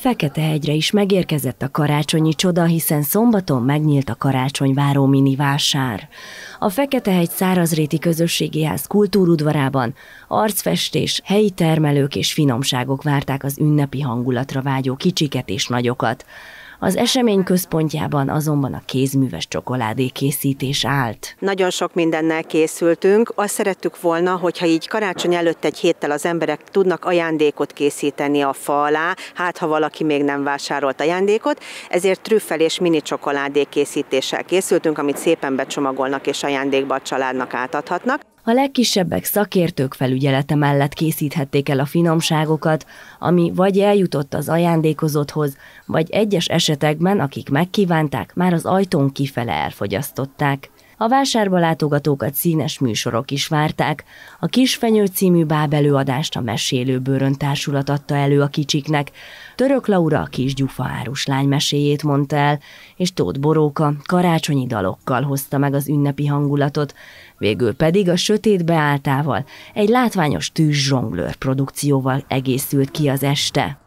Feketehegyre is megérkezett a karácsonyi csoda, hiszen szombaton megnyílt a karácsonyváró mini vásár. A Feketehegy szárazréti közösségi ház kultúrudvarában arcfestés, helyi termelők és finomságok várták az ünnepi hangulatra vágyó kicsiket és nagyokat. Az esemény központjában azonban a kézműves csokoládé készítés állt. Nagyon sok mindennel készültünk. Azt szerettük volna, hogyha így karácsony előtt egy héttel az emberek tudnak ajándékot készíteni a fa alá, hát ha valaki még nem vásárolt ajándékot, ezért trüffel és mini csokoládé készítéssel készültünk, amit szépen becsomagolnak és ajándékba a családnak átadhatnak a legkisebbek szakértők felügyelete mellett készíthették el a finomságokat, ami vagy eljutott az ajándékozotthoz, vagy egyes esetekben, akik megkívánták, már az ajtón kifele elfogyasztották. A vásárba látogatókat színes műsorok is várták. A Kisfenyő című bábelőadást a Mesélő Bőrön társulat adta elő a kicsiknek. Török Laura a kis gyufaárus lány meséjét mondta el, és Tóth Boróka karácsonyi dalokkal hozta meg az ünnepi hangulatot, végül pedig a sötét beáltával, egy látványos tűzsonglőr produkcióval egészült ki az este.